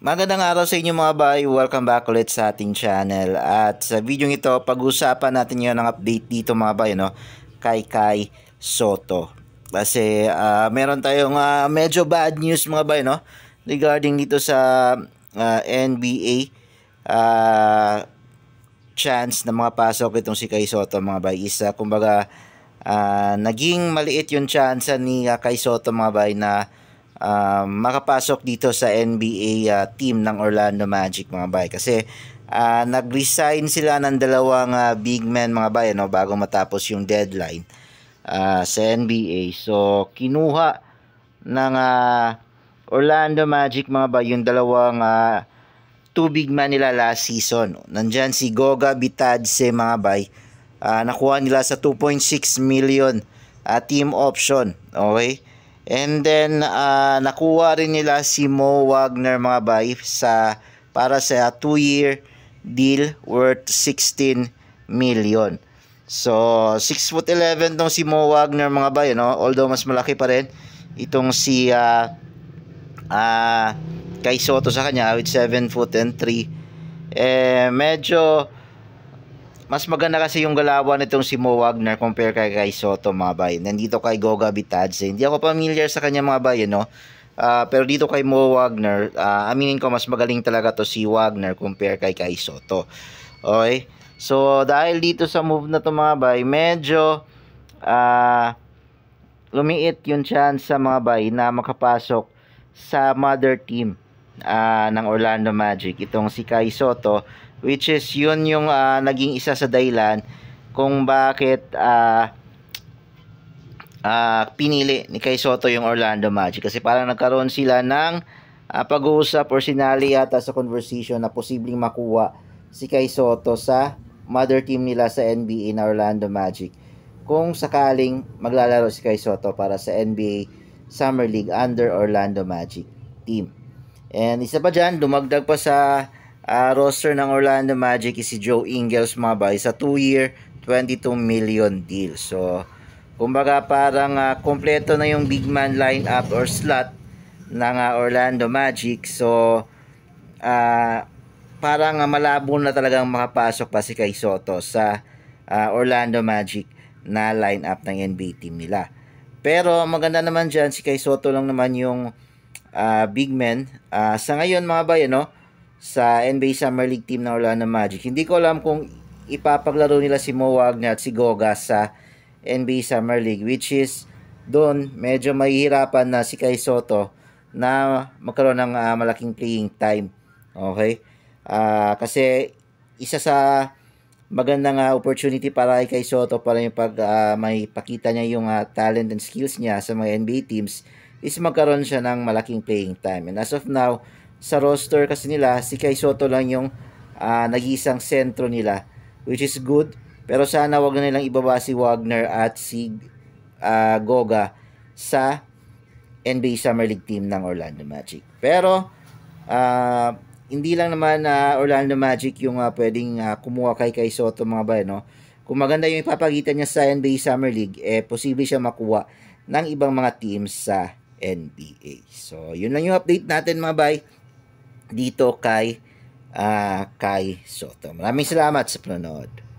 Magandang araw sa inyo mga bay, welcome back ulit sa ating channel At sa video ito, pag-uusapan natin ngayon ang update dito mga bay no? Kay Kai Soto Kasi uh, meron tayong uh, medyo bad news mga bay no? Regarding dito sa uh, ah, NBA uh, Chance na mga pasok itong si Kai Soto mga bay Isa, kumbaga uh, naging maliit yung chance ni uh, Kai Soto mga bay na uh, makapasok dito sa NBA uh, team ng Orlando Magic mga bay kasi uh, nag-resign sila ng dalawang uh, big men mga bay no bago matapos yung deadline uh, sa NBA so kinuha ng uh, Orlando Magic mga bay yung dalawang uh, two big man nila last season no? si Goga Bitadze mga bay uh, nakuha nila sa 2.6 million uh, team option okay And then uh, nakuha rin nila si Mo Wagner mga bay sa para sa 2-year deal worth 16 million. So 6 foot 11 tong si Mo Wagner mga bay no? although mas malaki pa rin itong si uh, ah, uh, ah, kay Soto sa kanya with 7 foot and 3 eh medyo mas maganda kasi yung galawan nitong si Mo Wagner compare kay kay Soto mga bayan. Nandito kay Goga Bitadze. Hindi ako familiar sa kanya mga bayan, no? Uh, ah, pero dito kay Mo Wagner, uh, aminin ko mas magaling talaga to si Wagner compare kay kay Soto. Okay? So dahil dito sa move na to mga bay, medyo uh, lumiit yung chance sa mga bay na makapasok sa mother team uh, ng Orlando Magic. Itong si Kai Soto which is yun yung uh, naging isa sa dahilan kung bakit uh, uh, pinili ni Kay Soto yung Orlando Magic kasi parang nagkaroon sila ng uh, pag-uusap or sinali yata sa conversation na posibleng makuha si Kay Soto sa mother team nila sa NBA na Orlando Magic kung sakaling maglalaro si Kay Soto para sa NBA Summer League under Orlando Magic team. And isa pa dyan, dumagdag pa sa uh, roster ng Orlando Magic is si Joe Ingles Mabay sa 2-year 22 million deal. So, kumbaga parang uh, kompleto na yung big man lineup or slot ng uh, Orlando Magic. So, uh, parang uh, malabo na talagang makapasok pa si Kai Soto sa uh, Orlando Magic na lineup ng NBA team nila. Pero maganda naman dyan si Kai Soto lang naman yung uh, big man. Uh, sa ngayon mga bayan, no? sa NBA Summer League team ng Orlando Magic. Hindi ko alam kung ipapaglaro nila si Mo Wagner at si Goga sa NBA Summer League which is doon medyo mahihirapan na si Kai Soto na magkaroon ng uh, malaking playing time. Okay? Uh, kasi isa sa magandang uh, opportunity para kay Soto para yung pag uh, may pakita niya yung uh, talent and skills niya sa mga NBA teams is magkaroon siya ng malaking playing time. And as of now, sa roster kasi nila, si Kai Soto lang yung uh, nag-iisang sentro nila, which is good. Pero sana wag na nilang ibaba si Wagner at si uh, Goga sa NBA Summer League team ng Orlando Magic. Pero, uh, hindi lang naman na uh, Orlando Magic yung uh, pwedeng uh, kumuha kay Kai Soto mga ba, no? Kung maganda yung ipapagitan niya sa NBA Summer League, eh, posible siya makuha ng ibang mga teams sa NBA. So, yun lang yung update natin mga bay dito kay uh, kay Soto. Maraming salamat sa panonood.